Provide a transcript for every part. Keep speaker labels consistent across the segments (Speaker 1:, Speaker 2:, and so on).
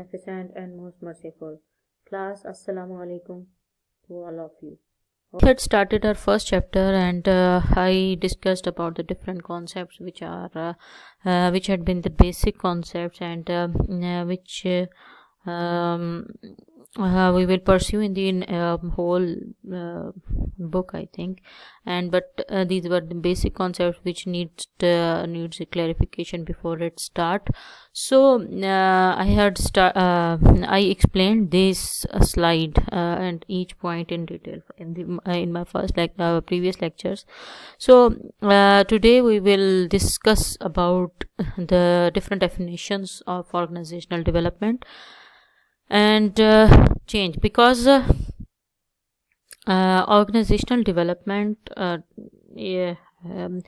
Speaker 1: beneficent and most merciful. Class, Assalamu alaikum to all of you. We had started our first chapter and uh, I discussed about the different concepts which are uh, uh, which had been the basic concepts and um, uh, which uh, um, uh, we will pursue in the uh, whole uh, book i think and but uh, these were the basic concepts which uh, needs needs clarification before it start so uh, i had start i explained this slide and each point in detail in the in my first like previous lectures so today we will discuss about the different definitions of organizational development and uh, change because uh, uh, organizational development uh, yeah, um,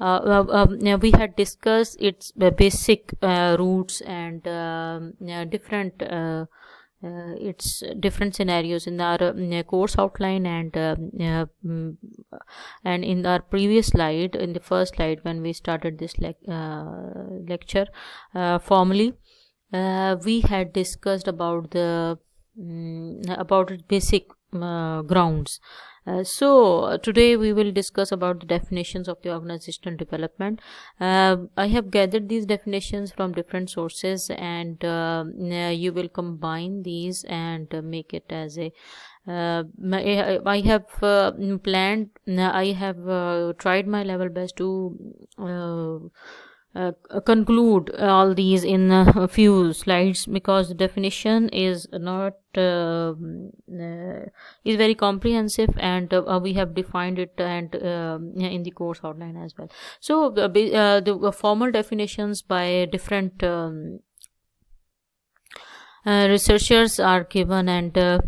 Speaker 1: uh, uh, um we had discussed its basic roots and um, different its different scenarios in our um, course outline and mm, and in our previous slide in the first slide when we started this le lecture formally uh, we had discussed about the um, about basic uh, grounds uh, so today we will discuss about the definitions of the organizational development uh, i have gathered these definitions from different sources and uh, uh you will combine these and uh, make it as a uh, I have planned, I have tried my level best to uh, conclude uh, all these in uh, a few slides because the definition is not uh, mm, uh, is very comprehensive and uh, we have defined it and in the course outline as well so the formal definitions by different um, uh, researchers are given and uh,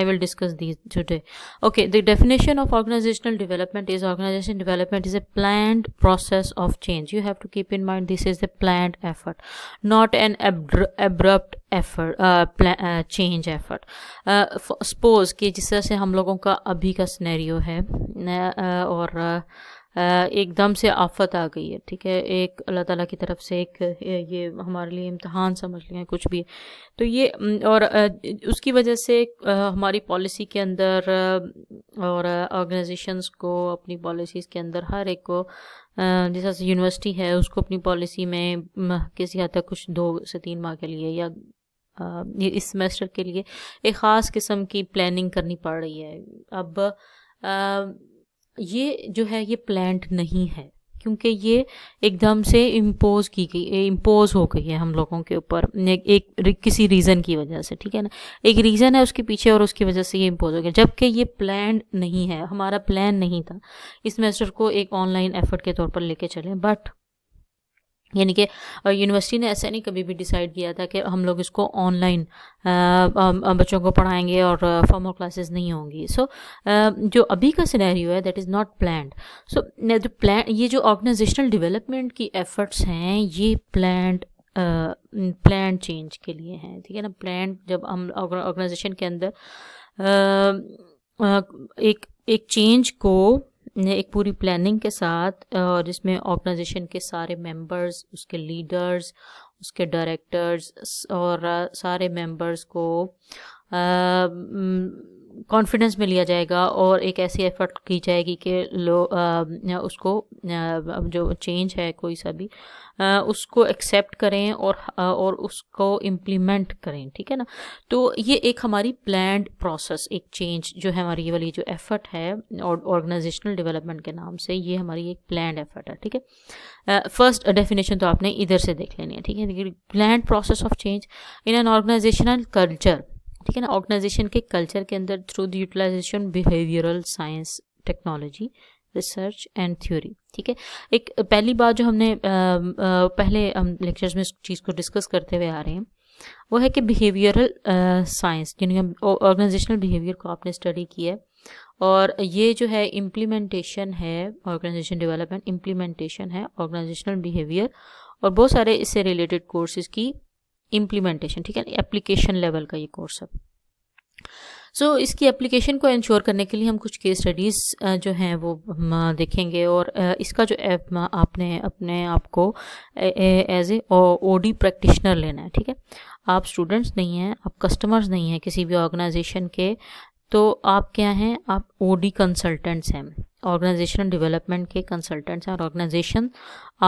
Speaker 1: I will discuss these today. Okay, the definition of organizational development is organization development is a planned process of change. You have to keep in mind this is a planned effort, not an abru abrupt effort, uh, uh, change effort. Uh, suppose that जिस तरह से हम लोगों एकदम से आफत आ गई है ठीक है एक अल्लाह ताला की तरफ से एक ये हमारे लिए इम्तहान समझ लिया कुछ भी तो ये और उसकी वजह से हमारी पॉलिसी के अंदर और ऑर्गेनाइजेशंस को अपनी पॉलिसीज़ के अंदर हर एक को जैसा यूनिवर्सिटी है उसको अपनी पॉलिसी में किसी हद तक कुछ दो से तीन माह के लिए या इस सेमेस्टर के लिए एक ख़ास किस्म की प्लानिंग करनी पड़ रही है अब ये जो है ये प्लांट नहीं है क्योंकि ये एकदम से इम्पोज की गई इम्पोज हो गई है हम लोगों के ऊपर एक, एक किसी रीज़न की वजह से ठीक है ना एक रीज़न है उसके पीछे और उसकी वजह से ये इम्पोज हो गया जबकि ये प्लान नहीं है हमारा प्लान नहीं था इस मेस्टर को एक ऑनलाइन एफर्ट के तौर पर लेके चले बट यानी कि यूनिवर्सिटी ने ऐसा नहीं कभी भी डिसाइड किया था कि हम लोग इसको ऑनलाइन बच्चों को पढ़ाएंगे और फॉर्मल क्लासेस नहीं होंगी सो so, जो अभी का सिनेरियो है that is not planned so जो प्लान ये जो ऑर्गेनाइजेशनल डेवलपमेंट की एफर्ट्स हैं ये प्लान प्लान चेंज के लिए हैं ठीक है ना प्लान जब हम ऑर्गेनाइजेशन के अंदर आ, आ, एक एक चेंज को एक पूरी प्लानिंग के साथ और जिसमें ऑर्गेनाइजेशन के सारे मेंबर्स उसके लीडर्स उसके डायरेक्टर्स और सारे मेंबर्स को कॉन्फिडेंस में लिया जाएगा और एक ऐसी एफर्ट की जाएगी कि लो आ, उसको आ, जो चेंज है कोई सा भी उसको एक्सेप्ट करें और और उसको इम्प्लीमेंट करें ठीक है ना तो ये एक हमारी प्लैंड प्रोसेस एक चेंज जो है हमारी ये वाली जो एफर्ट है और ऑर्गेनाइजेशनल डेवलपमेंट के नाम से ये हमारी एक प्लैंड एफर्ट है ठीक है फर्स्ट डेफिनेशन तो आपने इधर से देख लेनी है ठीक है plan process of change in an organisational culture ठीक है ना ऑर्गेनाइजेशन के कल्चर के अंदर through the utilisation behavioural science technology research and theory ठीक है एक पहली बात जो हमने आ, आ, पहले हम लेक्चर्स में इस चीज़ को डिस्कस करते हुए आ रहे हैं वो है कि बिहेवियरल साइंस यानी ऑर्गेनाइजेशनल बिहेवियर को आपने स्टडी किया है और ये जो है इम्प्लीमेंटेशन है ऑर्गेनाइजेशन डेवलपमेंट इम्प्लीमेंटेशन है ऑर्गेनाइजेशनल बिहेवियर और बहुत सारे इससे रिलेटेड कोर्सेज की इम्प्लीमेंटेशन ठीक है एप्लीकेशन लेवल का ये कोर्स है सो so, इसकी एप्लीकेशन को इंश्योर करने के लिए हम कुछ केस स्टडीज़ जो हैं वो देखेंगे और इसका जो ऐप आपने अपने आप को as a O D practitioner लेना है ठीक है आप स्टूडेंट्स नहीं हैं आप कस्टमर्स नहीं हैं किसी भी ऑर्गेनाइजेशन के तो आप क्या हैं आप ओ डी कंसल्टेंट्स हैं ऑर्गेनाइजेशनल डेवलपमेंट के कंसल्टेंट्स हैं और ऑर्गेनाइजेशन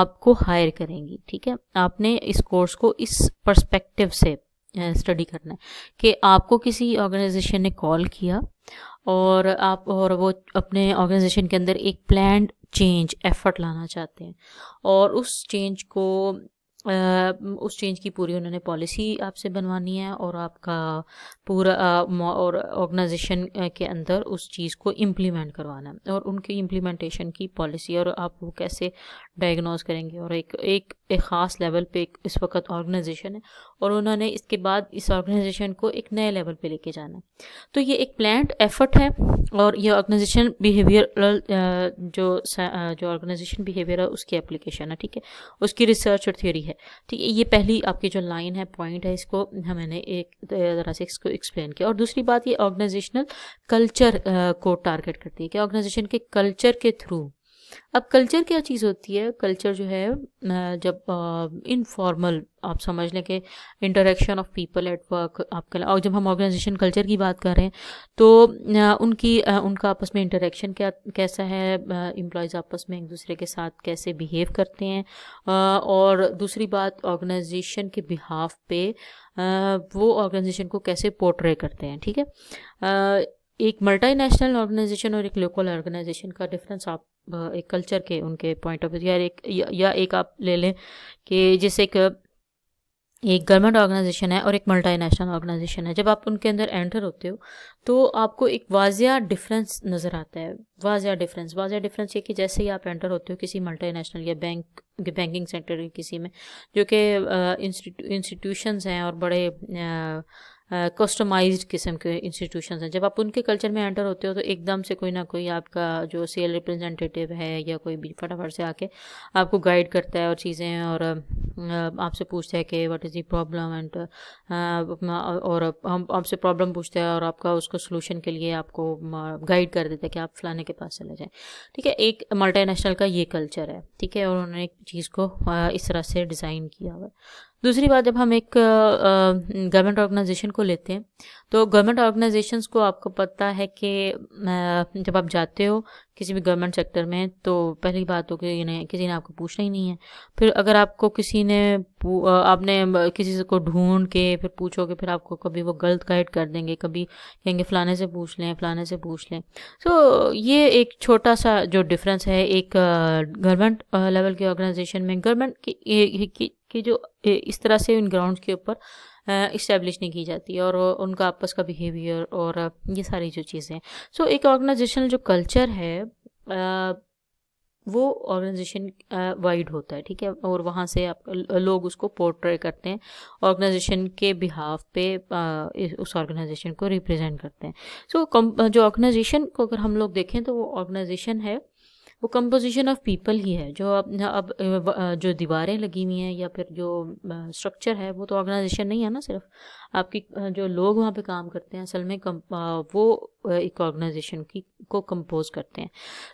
Speaker 1: आपको हायर करेंगी ठीक है आपने इस कोर्स को इस परस्पेक्टिव से स्टडी करना है कि आपको किसी ऑर्गेनाइजेशन ने कॉल किया और आप और वो अपने ऑर्गेनाइजेशन के अंदर एक प्लान चेंज एफर्ट लाना चाहते हैं और उस चेंज को उस चेंज की पूरी उन्होंने पॉलिसी आपसे बनवानी है और आपका पूरा और ऑर्गेनाइजेशन के अंदर उस चीज़ को इम्प्लीमेंट करवाना है और उनकी इम्प्लीमेंटेशन की पॉलिसी और आप वो कैसे डायग्नोज करेंगे और एक एक, एक ख़ास लेवल पे एक इस वक्त ऑर्गेनाइजेशन है और उन्होंने इसके बाद इस ऑर्गेनाइजेशन को एक नए लेवल पे लेके जाना है तो ये एक प्लान्ड एफर्ट है और ये ऑर्गेनाइजेशन बिहेवियरल जो जो ऑर्गेनाइजेशन बिहेवियर है उसकी एप्लीकेशन है ठीक है उसकी रिसर्च और थ्योरी है है ठीक है ये पहली आपकी जो लाइन है पॉइंट है इसको मैंने एक तरह से इसको एक्सप्लेन किया और दूसरी बात ये ऑर्गेनाइजेशनल कल्चर को टारगेट करती है कि ऑर्गेनाइजेशन के कल्चर के थ्रू अब कल्चर क्या चीज़ होती है कल्चर जो है जब इनफॉर्मल आप समझ लें कि interaction of people at work आपका और जब हम ऑर्गेनाइजेशन कल्चर की बात कर रहे हैं तो उनकी उनका आपस में इंटरेक्शन क्या कैसा है एम्प्लॉयज़ आपस में एक दूसरे के साथ कैसे बिहेव करते हैं और दूसरी बात ऑर्गेनाइजेशन के बिहाफ पे वो ऑर्गेनाइजेशन को कैसे पोर्ट्रे करते हैं ठीक है एक मल्टी नेशनल ऑर्गेनाइजेशन और एक लोकल ऑर्गेनाइजेशन का डिफरेंस आप एक कल्चर के उनके पॉइंट ऑफ व्यू या एक या एक आप ले लें कि जैसे एक एक गवर्नमेंट ऑर्गेनाइजेशन है और एक मल्टीनेशनल ऑर्गेनाइजेशन है जब आप उनके अंदर एंटर होते हो तो आपको एक वाजिया डिफरेंस नज़र आता है वाजिया डिफरेंस वाजिया डिफरेंस ये कि जैसे ही आप एंटर होते हो किसी मल्टीनेशनल या बैंक बैंकिंग सेंटर किसी में जो कि इंस्टीट्यूशंस हैं और बड़े आ, कस्टमाइज्ड किस्म के इंस्टीट्यूशन हैं जब आप उनके कल्चर में एंटर होते हो तो एकदम से कोई ना कोई आपका जो सेल रिप्रेजेंटेटिव है या कोई भी फटाफट से आके आपको गाइड करता है और चीज़ें और आपसे पूछता है कि what is the problem and और हम आपसे प्रॉब्लम पूछता है और आपका उसको सोल्यूशन के लिए आपको गाइड कर देता है कि आप फलाने के पास चले जाएँ ठीक है एक मल्टानेशनल का ये कल्चर है ठीक है और उन्होंने एक चीज़ को इस तरह से डिज़ाइन किया हुआ दूसरी बात जब हम एक गवर्नमेंट ऑर्गेनाइजेशन को लेते हैं तो गवर्नमेंट ऑर्गेनाइजेशंस को आपको पता है कि जब आप जाते हो किसी भी गवर्नमेंट सेक्टर में तो पहली बात हो तो कि किसी ने आपको पूछना ही नहीं है फिर अगर आपको किसी ने आपने किसी को ढूंढ के फिर पूछोगे फिर आपको कभी वो गलत गाइड कर देंगे कभी कहेंगे फ़लाने से पूछ लें फ़लाने से पूछ लें तो ये एक छोटा सा जो डिफरेंस है एक गवर्नमेंट लेवल की ऑर्गेनाइजेशन में गवर्नमेंट की कि जो इस तरह से इन ग्राउंड के ऊपर इस्टेब्लिश नहीं की जाती और उनका आपस का बिहेवियर और ये सारी जो चीज़ें सो so, एक ऑर्गेनाइजेशनल जो कल्चर है वो ऑर्गेनाइजेशन वाइड होता है ठीक है और वहाँ से आप लोग उसको पोर्ट्रे करते हैं ऑर्गेनाइजेशन के बिहाफ पे उस ऑर्गेनाइजेशन को रिप्रेजेंट करते हैं सो so, जो ऑर्गेनाइजेशन को अगर हम लोग देखें तो वो ऑर्गेनाइजेशन है वो कंपोजिशन ऑफ पीपल ही है जो अब अब जो दीवारें लगी हुई हैं या फिर जो स्ट्रक्चर है वो तो ऑर्गेनाइजेशन नहीं है ना सिर्फ आपकी जो लोग वहाँ पे काम करते हैं असल में कम, वो एक ऑर्गेनाइजेशन की को कंपोज करते हैं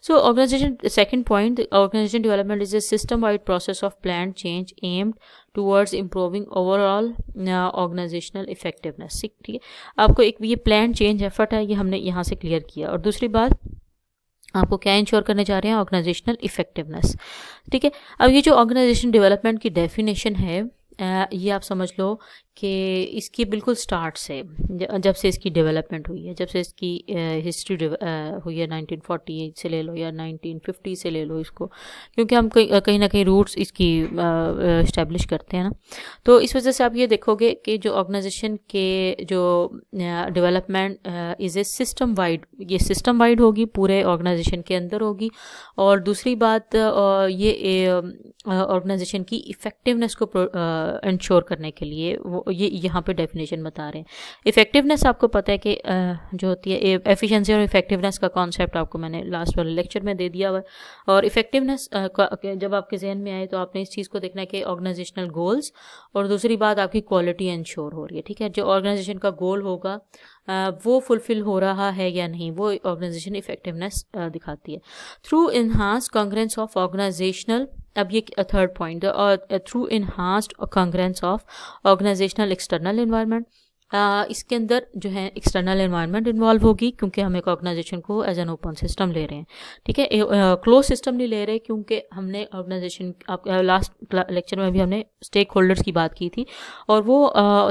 Speaker 1: so organisation second point organisation development is a system wide process of plan change aimed towards improving overall organisational effectiveness ठीक है आपको एक ये प्लान चेंज एफर्ट है ये हमने यहाँ से क्लियर किया और दूसरी बात आपको क्या इंश्योर करने जा रहे हैं ऑर्गेनाइजेशनल इफेक्टिवनेस ठीक है अब ये जो ऑर्गेनाइजेशन डेवलपमेंट की डेफिनेशन है ये आप समझ लो कि इसके बिल्कुल स्टार्ट से जब से इसकी डेवलपमेंट हुई है जब से इसकी हिस्ट्री हुई है 1948 से ले लो या 1950 से ले लो इसको क्योंकि हम कहीं कहीं ना कहीं रूट्स इसकी इस्टेब्लिश करते हैं ना तो इस वजह से आप ये देखोगे कि जो ऑर्गेनाइजेशन के जो development is a system wide ये सिस्टम वाइड होगी पूरे ऑर्गेनाइजेशन के अंदर होगी और दूसरी बात ये ऑर्गेनाइजेशन की इफ़ेक्टिवनेस को इंश्योर करने के लिए वो ये यहाँ पे डेफिनेशन बता रहे हैं इफेक्टिवनेस आपको पता है कि जो होती है एफिशिएंसी और इफेक्टिवनेस का कॉन्सेप्ट आपको मैंने लास्ट वाले लेक्चर में दे दिया हुआ और इफेक्टिवनेस जब आपके जहन में आए तो आपने इस चीज़ को देखना है कि ऑर्गेनाइजेशनल गोल्स और दूसरी बात आपकी क्वालिटी इंश्योर हो रही है ठीक है जो ऑर्गेनाइजेशन का गोल होगा वो फुलफिल हो रहा है या नहीं वो ऑर्गेनाइजेशन इफेक्टिवनेस दिखाती है through enhance congruence of organisational अब ये third point through enhanced congruence of organisational external environment इसके अंदर जो है एक्सटर्नल इन्वायरमेंट इन्वॉल्व होगी क्योंकि हम एक ऑर्गेनाइजेशन को एज एन ओपन सिस्टम ले रहे हैं ठीक है क्लोज सिस्टम नहीं ले रहे क्योंकि हमने ऑर्गेनाइजेशन आप लास्ट लेक्चर में भी हमने स्टेक होल्डर्स की बात की थी और वो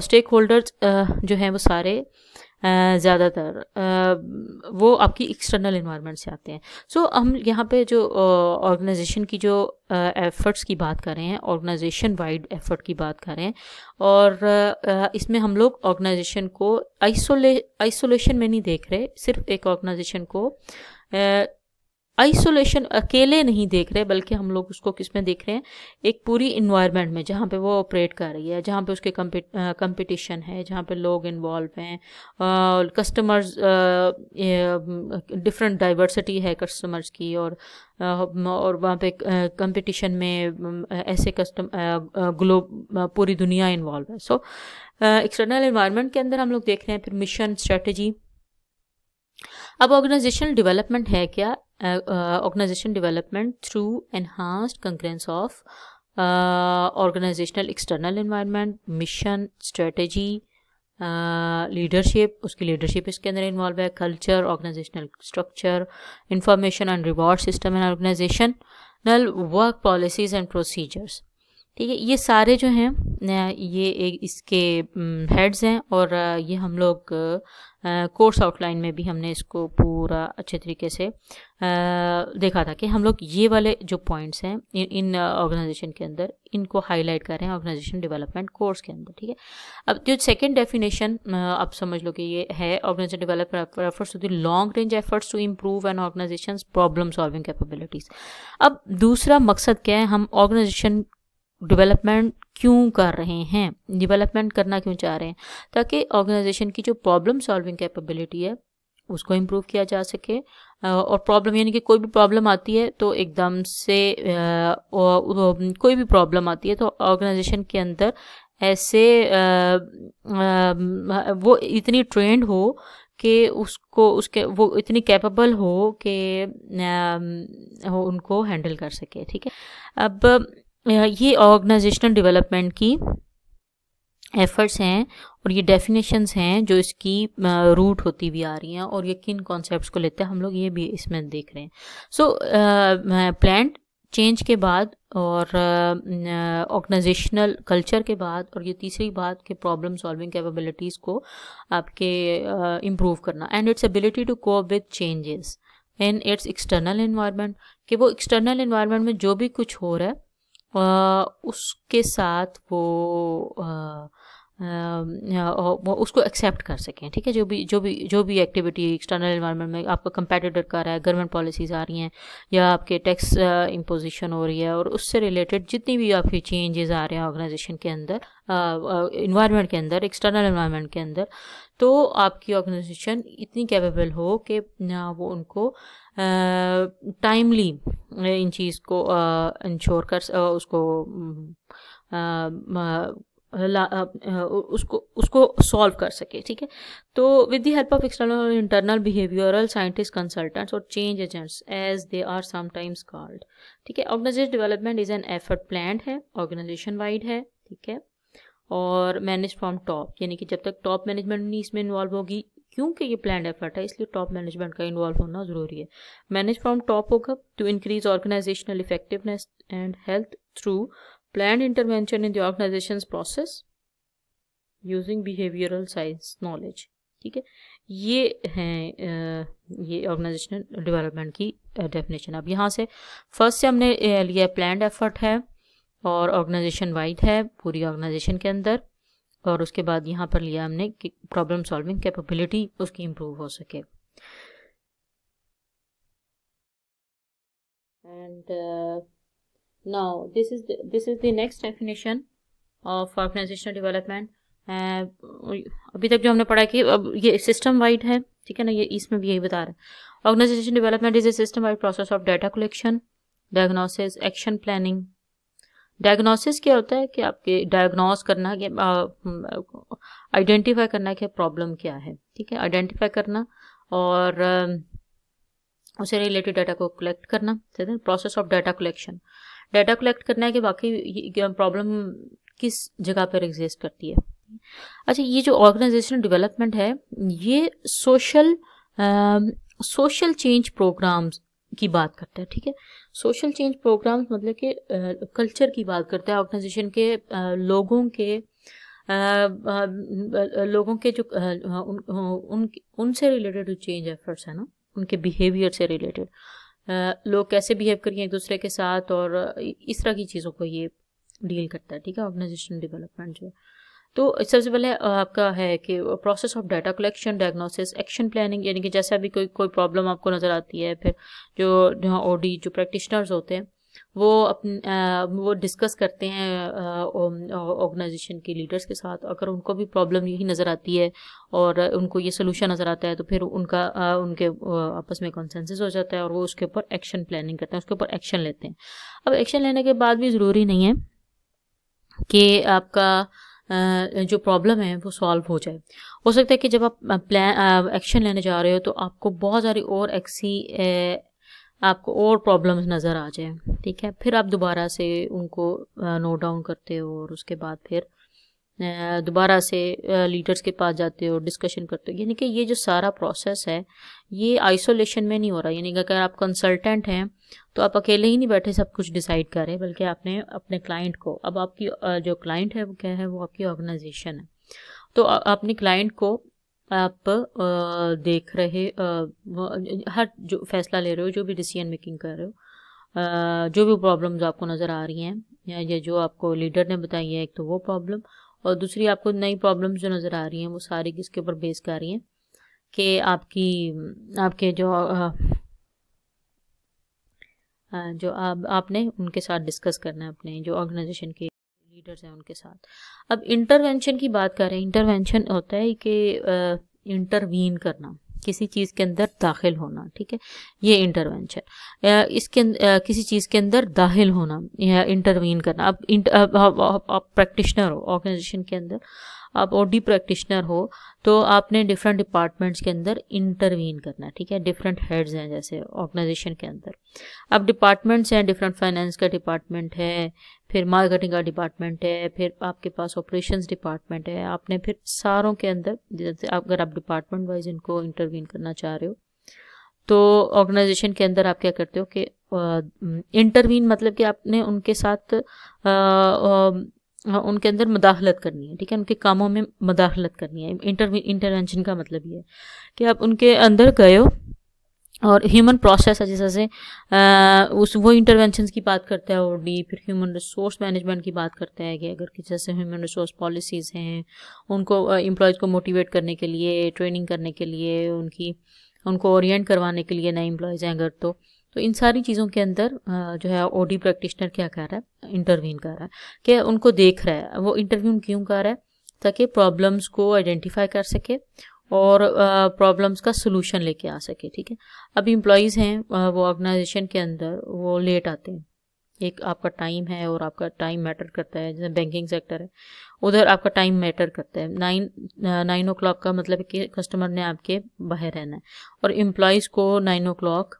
Speaker 1: स्टेक होल्डर्स जो हैं वो सारे uh, ज़्यादातर वो आपकी एक्सटर्नल इन्वायरमेंट से आते हैं सो so, हम यहाँ पे जो ऑर्गेनाइजेशन की जो एफ़र्ट्स की बात कर रहे हैं ऑर्गेनाइजेशन वाइड एफ़र्ट की बात कर रहे हैं और इसमें हम लोग ऑर्गेनाइजेशन को आइसोले आइसोलेशन में नहीं देख रहे सिर्फ एक ऑर्गेनाइजेशन को आइसोलेशन अकेले नहीं देख रहे बल्कि हम लोग उसको किस में देख रहे हैं एक पूरी इन्वायरमेंट में जहाँ पे वो ऑपरेट कर रही है जहाँ पे उसके कंपटीशन है जहाँ पे लोग इन्वॉल्व हैं कस्टमर्स डिफरेंट डाइवर्सिटी है कस्टमर्स की और और वहाँ पे कंपटीशन में ऐसे कस्टम ग्लो पूरी दुनिया इन्वॉल्व है सो एक्सटर्नल इन्वायरमेंट के अंदर हम लोग देख रहे हैं फिर मिशन स्ट्रेटजी अब ऑर्गेनाइजेशनल डेवलपमेंट है क्या organisation development through enhanced congruence of organisational external external mission strategy leadership उसकी लीडरशिप इसके अंदर इन्वॉल्व है culture organisational structure information and reward system and organisational work policies and procedures ठीक है ये सारे जो हैं ये एक इसके हेड्स हम्म, हैं और uh, ये हम लोग कोर्स आउटलाइन में भी हमने इसको पूरा अच्छे तरीके से आ, देखा था कि हम लोग ये वाले जो पॉइंट्स हैं इन ऑर्गेनाइजेशन के अंदर इनको हाईलाइट कर रहे हैं ऑर्गेनाइजेशन डेवलपमेंट कोर्स के अंदर ठीक है अब जो सेकंड डेफिनेशन आप समझ लो कि ये है organisation development efforts to long range efforts to improve an organisation problem solving capabilities अब दूसरा मकसद क्या है हम ऑर्गेनाइजेशन डेवलपमेंट क्यों कर रहे हैं डेवलपमेंट करना क्यों चाह रहे हैं ताकि ऑर्गेनाइजेशन की जो प्रॉब्लम सॉल्विंग कैपेबिलिटी है उसको इम्प्रूव किया जा सके और प्रॉब्लम यानी कि कोई भी प्रॉब्लम आती है तो एकदम से कोई भी प्रॉब्लम आती है तो ऑर्गेनाइजेशन के अंदर ऐसे वो इतनी ट्रेंड हो कि उसको उसके वो इतनी कैपेबल हो कि उनको हैंडल कर सके ठीक है अब ये ऑर्गेनाइजेशनल डेवलपमेंट की एफर्ट्स हैं और ये डेफिनेशंस हैं जो इसकी रूट होती हुई आ रही हैं और ये किन कॉन्सेप्ट को लेते हैं हम लोग ये भी इसमें देख रहे हैं सो प्लान चेंज के बाद और ऑर्गेनाइजेशनल uh, कल्चर के बाद और ये तीसरी बात के प्रॉब्लम सॉल्विंग कैपेबिलिटीज़ को आपके इम्प्रूव uh, करना and its ability to cope with changes in its external environment कि वो एक्सटर्नल इन्वायरमेंट में जो भी कुछ हो रहा है उसके साथ वो उसको एक्सेप्ट कर सकें ठीक है जो भी जो भी जो भी एक्टिविटी एक्सटर्नल इन्वायरमेंट में आपका कंपेटिटर कर रहा है गवर्नमेंट पॉलिसीज़ आ रही हैं या आपके टैक्स इम्पोजिशन हो रही है और उससे रिलेटेड जितनी भी आपके चेंजेस आ रहे हैं ऑर्गेनाइजेशन के अंदर इन्वायरमेंट के अंदर एक्सटर्नल इन्वायरमेंट के अंदर तो आपकी ऑर्गेनाइजेशन इतनी कैपेबल हो कि वो उनको टाइमली इन चीज़ को इंश्योर कर उसको उसको उसको सॉल्व कर सके ठीक है तो with the help of external और इंटरनल बिहेवियरल साइंटिस्ट कंसल्टेंट्स और change agents as they are sometimes called ठीक है organisation development is an effort plan है ऑर्गेनाइजेशन वाइड है ठीक है और मैनेज फ्रॉम टॉप यानी कि जब तक टॉप मैनेजमेंट नहीं इसमें इन्वॉल्व होगी क्योंकि ये प्लान एफर्ट है इसलिए टॉप मैनेजमेंट का इन्वॉल्व होना ज़रूरी है मैनेज फ्रॉम टॉप होगा to increase organisational effectiveness and health through planned intervention in the organization's process using behavioral science knowledge ठीक है ये हैं ये ऑर्गेनाइजेशनल डेवलपमेंट की डेफिनेशन अब यहाँ से फर्स्ट से हमने लिया प्लान्ड एफर्ट है और ऑर्गेनाइजेशन वाइड है पूरी ऑर्गेनाइजेशन के अंदर और उसके बाद यहाँ पर लिया हमने कि प्रॉब्लम सॉल्विंग कैपेबिलिटी उसकी इम्प्रूव हो सके and uh, now this is the, this is the next definition organizational development uh, अभी तक जो हमने पढ़ा कि अब ये सिस्टम वाइड है ठीक है ना ये इसमें भी यही बता रहे हैं organisation development is a system wide process of data collection diagnosis action planning डायग्नोसिस क्या होता है कि आपके डायग्नोस करना कि आइडेंटिफाई करना कि प्रॉब्लम क्या है ठीक है आइडेंटिफाई करना और uh, उसे रिलेटेड डाटा को कलेक्ट करना ठीक है process of data collection data collect करना है कि वाकई प्रॉब्लम किस जगह पर एग्जिस्ट करती है अच्छा ये जो ऑर्गेनाइजेशनल डेवलपमेंट है ये सोशल सोशल चेंज प्रोग्राम्स की बात करता है ठीक है सोशल चेंज प्रोग्राम्स मतलब कि कल्चर की बात करता है ऑर्गेनाइजेशन के आ, लोगों के आ, आ, लोगों के जो उन, उन उनसे रिलेटेड जो चेंज एफर्ट्स है ना उनके बिहेवियर से रिलेटेड लोग कैसे बिहेव करिए एक दूसरे के साथ और इस तरह की चीज़ों को ये डील करता है ठीक है ऑर्गेनाइजेशन डेवलपमेंट जो है तो सबसे पहले आपका है कि process of data collection diagnosis action planning यानी कि जैसा भी कोई कोई प्रॉब्लम आपको नज़र आती है फिर जो ओडी जो प्रैक्टिशनर्स होते हैं वो अपन वो डिस्कस करते हैं ऑर्गेनाइजेशन के लीडर्स के साथ अगर उनको भी प्रॉब्लम यही नज़र आती है और उनको ये सोल्यूशन नज़र आता है तो फिर उनका आ, उनके आपस में कंसेंसस हो जाता है और वो उसके ऊपर एक्शन प्लानिंग करते हैं उसके ऊपर एक्शन लेते हैं अब एक्शन लेने के बाद भी ज़रूरी नहीं है कि आपका जो प्रॉब्लम है वो सॉल्व हो जाए हो सकता है कि जब आप प्लान एक्शन लेने जा रहे हो तो आपको बहुत सारी और ऐसी आपको और प्रॉब्लम्स नज़र आ जाए ठीक है फिर आप दोबारा से उनको नोट डाउन करते हो और उसके बाद फिर दोबारा से लीडर्स के पास जाते हो डिस्कशन करते हो यानी कि ये जो सारा प्रोसेस है ये आइसोलेशन में नहीं हो रहा यानी कि अगर आप कंसल्टेंट हैं तो आप अकेले ही नहीं बैठे सब कुछ डिसाइड करें बल्कि आपने अपने क्लाइंट को अब आपकी जो क्लाइंट है वो क्या है वो आपकी ऑर्गेनाइजेशन है तो आपने क्लाइंट को आप देख रहे हर जो फैसला ले रहे हो जो भी डिसीजन मेकिंग कर रहे हो जो भी प्रॉब्लम्स आपको नज़र आ रही हैं या, जो आपको लीडर ने बताई है एक तो वो प्रॉब्लम और दूसरी आपको नई प्रॉब्लम्स जो नज़र आ रही हैं वो सारी किसके ऊपर बेस कर रही हैं कि आपकी आपके जो जो आप आपने उनके साथ डिस्कस करना है अपने जो ऑर्गेनाइजेशन के लीडर्स हैं उनके साथ अब इंटरवेंशन की बात कर रहे हैं इंटरवेंशन होता है कि इंटरवीन करना किसी चीज़ के अंदर दाखिल होना ठीक है ये इंटरवेंशन इसके किसी चीज़ के अंदर दाखिल होना या इंटरवीन करना अब, इंट, अब, प्रैक्टिशनर हो ऑर्गेनाइजेशन के अंदर आप ओ प्रैक्टिशनर हो तो आपने डिफरेंट डिपार्टमेंट्स के अंदर इंटरवीन करना है ठीक है डिफरेंट हेड्स हैं जैसे ऑर्गेनाइजेशन के अंदर अब डिपार्टमेंट्स हैं डिफरेंट फाइनेंस का डिपार्टमेंट है फिर मार्केटिंग का डिपार्टमेंट है फिर आपके पास ऑपरेशंस डिपार्टमेंट है आपने फिर सारों के अंदर जैसे अगर आप डिपार्टमेंट वाइज इनको इंटरवीन करना चाह रहे हो तो ऑर्गेनाइजेशन के अंदर आप क्या करते हो कि इंटरवीन मतलब कि आपने उनके साथ आ, आ, हाँ, उनके अंदर मदाखलत करनी है ठीक है उनके कामों में मदाखलत करनी है इंटर इंटरवेंशन का मतलब ये है कि आप उनके अंदर गए हो और ह्यूमन प्रोसेस है जैसे से, आ, उस वो इंटरवेंशन की बात करता है और डी फिर ह्यूमन रिसोर्स मैनेजमेंट की बात करता है कि अगर कि जैसे ह्यूमन रिसोर्स पॉलिसीज़ हैं उनको एम्प्लॉयज़ को मोटिवेट करने के लिए ट्रेनिंग करने के लिए उनकी उनको ओरिएंट करवाने के लिए नए एम्प्लॉयज़ हैं अगर तो तो इन सारी चीज़ों के अंदर जो है ओडी प्रैक्टिशनर क्या कर रहा है इंटरवीन कर रहा है कि उनको देख रहा है वो इंटरव्यू क्यों कर रहा है ताकि प्रॉब्लम्स को आइडेंटिफाई कर सके और प्रॉब्लम्स का सोल्यूशन लेके आ सके ठीक है अब इम्प्लॉयज़ हैं वो ऑर्गेनाइजेशन के अंदर वो लेट आते हैं एक आपका टाइम है और आपका टाइम मैटर करता है जैसे बैंकिंग सेक्टर है उधर आपका टाइम मैटर करता है नाइन नाइन ओ क्लाक का मतलब कि कस्टमर ने आपके बाहर रहना है और एम्प्लॉयज़ को नाइन ओ क्लाक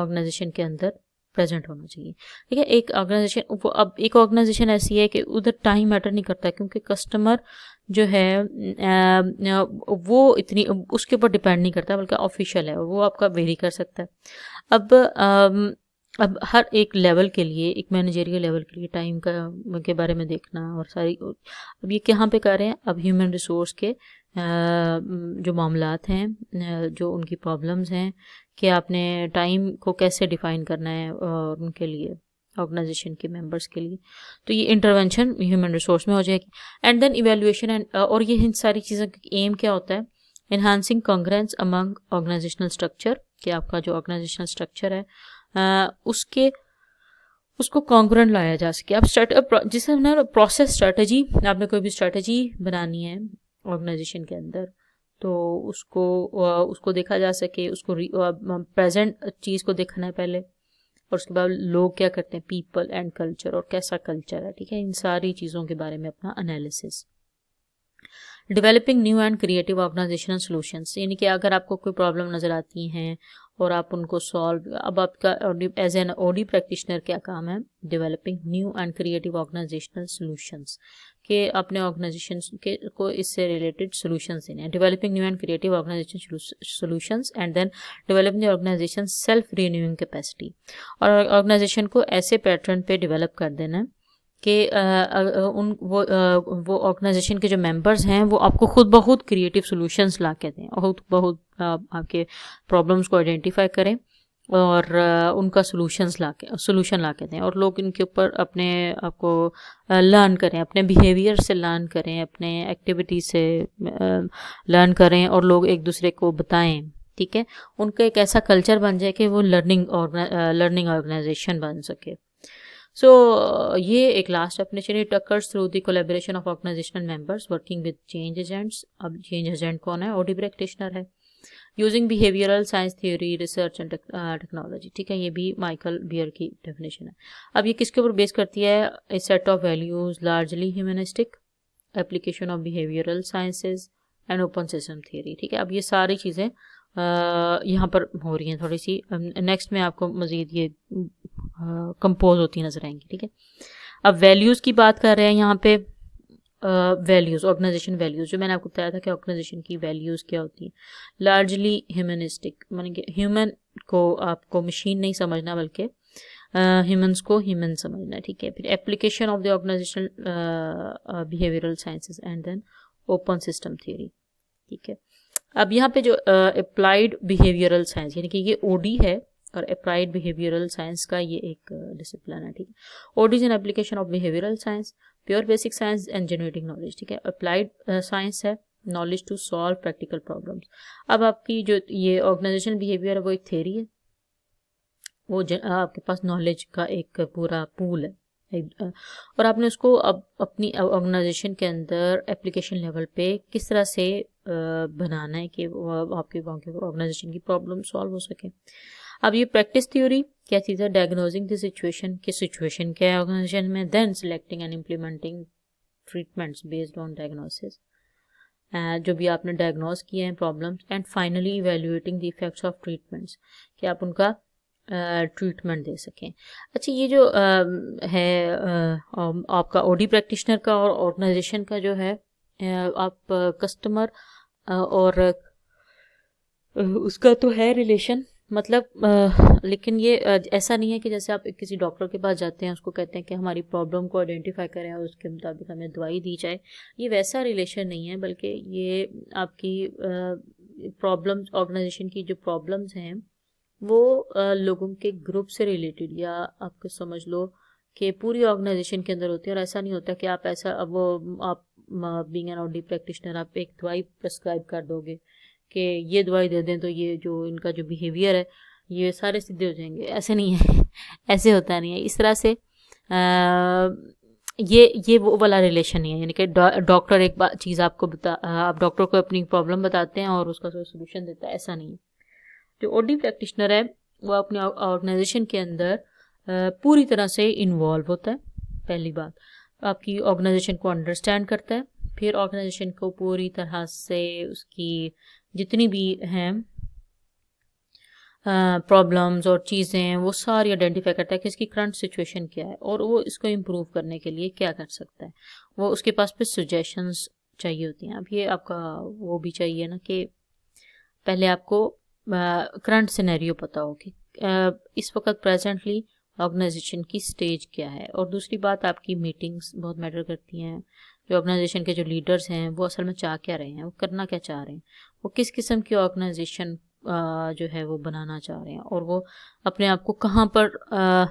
Speaker 1: ऑर्गेनाइजेशन के अंदर प्रेजेंट होना चाहिए ठीक है एक ऑर्गेनाइजेशन वो अब एक ऑर्गेनाइजेशन ऐसी है कि उधर टाइम मैटर नहीं करता क्योंकि कस्टमर जो है mm, uh, वो इतनी उसके ऊपर डिपेंड नहीं करता बल्कि ऑफिशियल है वो आपका वेरी कर सकता है अब um, अब हर एक लेवल के लिए एक मैनेजेरियल लेवल के लिए टाइम का के बारे में देखना और सारी अब ये कहाँ पे कर रहे हैं अब ह्यूमन रिसोर्स के जो मामला हैं जो उनकी प्रॉब्लम्स हैं कि आपने टाइम को कैसे डिफ़ाइन करना है और उनके लिए ऑर्गेनाइजेशन के मेंबर्स के लिए तो ये इंटरवेंशन ह्यूमन रिसोर्स में हो जाएगी एंड देन इवेल्यूशन एंड और ये इन सारी चीज़ों का एम क्या होता है enhancing congruence among organisational structure कि आपका जो ऑर्गेनाइजेशनल स्ट्रक्चर है उसके उसको कॉन्ग्रेंट लाया जा सके अब स्ट्रेट जिसे ना प्रोसेस स्ट्रेटजी आपने कोई भी स्ट्रेटजी बनानी है ऑर्गेनाइजेशन के अंदर तो उसको उसको देखा जा सके उसको प्रेजेंट चीज़ को देखना है पहले और उसके बाद लोग क्या करते हैं पीपल एंड कल्चर और कैसा कल्चर है ठीक है इन सारी चीज़ों के बारे में अपना analysis developing new and creative organisational solutions यानी कि अगर आपको कोई प्रॉब्लम नज़र आती हैं और आप उनको सॉल्व अब आपका एज एन ओडी प्रैक्टिशनर क्या काम है developing new and creative organisational solutions के अपने ऑर्गेनाइजेशन के को इससे रिलेटेड सॉल्यूशंस देने हैं developing new and creative organisation solutions and then developing organisation self renewing capacity और ऑर्गेनाइजेशन को ऐसे पैटर्न पे डेवलप कर देना है कि उन वो वो ऑर्गेनाइजेशन के जो मेंबर्स हैं वो आपको खुद ब खुद क्रिएटिव सॉल्यूशंस ला के दें खुद ब खुद आपके प्रॉब्लम्स को आइडेंटिफाई करें और उनका सॉल्यूशंस ला के सोल्यूशन ला के दें और लोग इनके ऊपर अपने आपको लर्न करें अपने बिहेवियर से लर्न करें अपने एक्टिविटी से लर्न करें और लोग एक दूसरे को बताएं ठीक है उनका एक ऐसा कल्चर बन जाए कि वो लर्निंग लर्निंग ऑर्गेनाइजेशन बन सके So uh, ये एक last definition it occurs through the collaboration of organisational members working with change agents अब चेंज एजेंट कौन है ओडी प्रैक्टिशनर है using behavioural science theory research and technology ठीक है ये भी माइकल बियर की डेफिनेशन है अब ये किसके ऊपर बेस करती है a set of values largely humanistic application of behavioural sciences and open system theory ठीक है अब ये सारी चीज़ें यहाँ पर हो रही हैं थोड़ी सी नेक्स्ट में आपको मज़ीद ये कंपोज होती नज़र आएंगी ठीक है अब वैल्यूज़ की बात कर रहे हैं यहाँ पे वैल्यूज़ ऑर्गेनाइजेशन वैल्यूज़ जो मैंने आपको बताया था कि ऑर्गेनाइजेशन की वैल्यूज़ क्या होती हैं लार्जली ह्यूमनिस्टिक मान ह्यूमन को आपको मशीन नहीं समझना बल्कि ह्यूमंस को ह्यूमन समझना ठीक है फिर application of the organisation behavioural sciences and then open system theory ठीक है अब यहाँ पे जो अप्लाइड बिहेवियरल साइंस यानी कि ये ओडी है और अप्लाइड बिहेवियरल साइंस का ये एक डिसिप्लिन है ठीक है OD is an application of behavioural science pure basic science and generating knowledge ठीक है अप्लाइड साइंस है knowledge to solve practical problems अब आपकी जो ये ऑर्गेनाइजेशन बिहेवियर है वो एक थेरी है वो आपके पास नॉलेज का एक पूरा पूल है और आपने उसको अब अपनी ऑर्गेनाइजेशन के अंदर एप्लीकेशन लेवल पे किस तरह से बनाना है कि आपके गाँव के ऑर्गेनाइजेशन की प्रॉब्लम सॉल्व हो सके अब ये प्रैक्टिस थ्योरी क्या चीज़ है डायग्नोजिंग द सिचुएशन कि सिचुएशन क्या है ऑर्गेनाइजेशन में then selecting and implementing treatments based on diagnosis जो भी आपने डायग्नोज किए हैं problems and finally evaluating the effects of treatments कि आप उनका ट्रीटमेंट दे सकें अच्छा ये जो आ, है आ, आपका ओडी प्रैक्टिशनर का और ऑर्गेनाइजेशन का जो है आप कस्टमर और उसका तो है रिलेशन मतलब आ, लेकिन ये ऐसा नहीं है कि जैसे आप किसी डॉक्टर के पास जाते हैं उसको कहते हैं कि हमारी प्रॉब्लम को आइडेंटिफाई करें और उसके मुताबिक हमें दवाई दी जाए ये वैसा रिलेशन नहीं है बल्कि ये आपकी प्रॉब्लम्स ऑर्गेनाइजेशन की जो प्रॉब्लम्स हैं वो लोगों के ग्रुप से रिलेटेड या आपको समझ लो कि पूरी ऑर्गेनाइजेशन के अंदर होती है और ऐसा नहीं होता कि आप ऐसा वो आप बींग एन ऑडी प्रैक्टिशनर आप एक दवाई प्रेस्क्राइब कर दोगे कि ये दवाई दे दें तो ये जो इनका जो बिहेवियर है ये सारे सीधे हो जाएंगे ऐसे नहीं है ऐसे होता नहीं है इस तरह से आ, ये ये वो वाला रिलेशन नहीं है यानी कि डॉक्टर एक चीज़ आपको बता आप डॉक्टर को अपनी प्रॉब्लम बताते हैं और उसका सोल्यूशन देता है ऐसा नहीं है जो ओडी प्रैक्टिशनर है वो अपने ऑर्गेनाइजेशन के अंदर पूरी तरह से इन्वॉल्व होता है पहली बात आपकी ऑर्गेनाइजेशन को अंडरस्टैंड करता है फिर ऑर्गेनाइजेशन को पूरी तरह से उसकी जितनी भी हैं प्रॉब्लम्स और चीज़ें वो सारी आइडेंटिफाई करता है कि इसकी करंट सिचुएशन क्या है और वो इसको इम्प्रूव करने के लिए क्या कर सकता है वो उसके पास फिर सुजेशंस चाहिए होती हैं अब ये आपका वो भी चाहिए ना कि पहले आपको करंट सिनेरियो पता हो कि इस वक्त प्रेजेंटली ऑर्गेनाइजेशन की स्टेज क्या है और दूसरी बात आपकी मीटिंग्स बहुत मैटर करती हैं जो ऑर्गेनाइजेशन के जो लीडर्स हैं वो असल में चाह क्या रहे हैं वो करना क्या चाह रहे हैं वो किस किस्म की ऑर्गेनाइजेशन जो है वो बनाना चाह रहे हैं और वो अपने आप को कहाँ पर आ,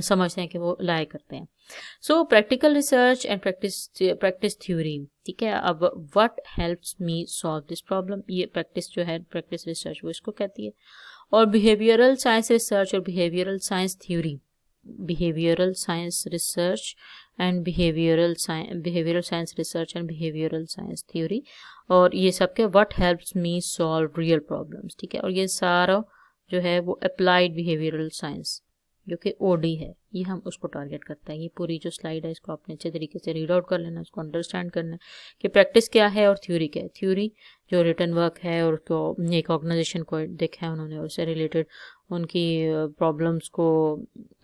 Speaker 1: समझते हैं कि वो लाए करते हैं so practical research and practice practice theory ठीक है अब what helps me solve this problem ये प्रैक्टिस जो है प्रैक्टिस रिसर्च वो इसको कहती है और बिहेवियरल साइंस रिसर्च और behavioural science theory behavioural science research and behavioural science behavioural science research and behavioural science theory और ये सब के what helps me solve real problems ठीक है और ये सारा जो है वो अप्लाइड बिहेवियरल साइंस जो कि ओ डी है ये हम उसको टारगेट करते हैं ये पूरी जो स्लाइड है इसको आपने अच्छे तरीके से रीड आउट कर लेना इसको अंडरस्टैंड करना है कि प्रैक्टिस क्या है और थ्योरी क्या है थ्योरी जो रिटर्न वर्क है और उसको एक ऑर्गेनाइजेशन को देखा है उन्होंने उससे रिलेटेड उनकी प्रॉब्लम्स को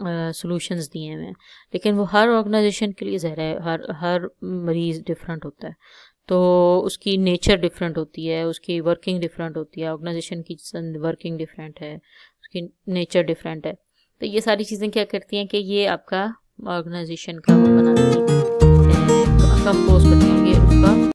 Speaker 1: सॉल्यूशंस दिए हुए हैं लेकिन वो हर ऑर्गेनाइजेशन के लिए ज़हर है हर हर मरीज़ डिफरेंट होता है तो उसकी नेचर डिफरेंट होती है उसकी वर्किंग डिफरेंट होती है ऑर्गेनाइजेशन की वर्किंग डिफरेंट है उसकी नेचर डिफरेंट है तो ये सारी चीज़ें क्या करती हैं कि ये आपका ऑर्गेनाइजेशन का वो बनाती है कंपोज करती होंगे उसका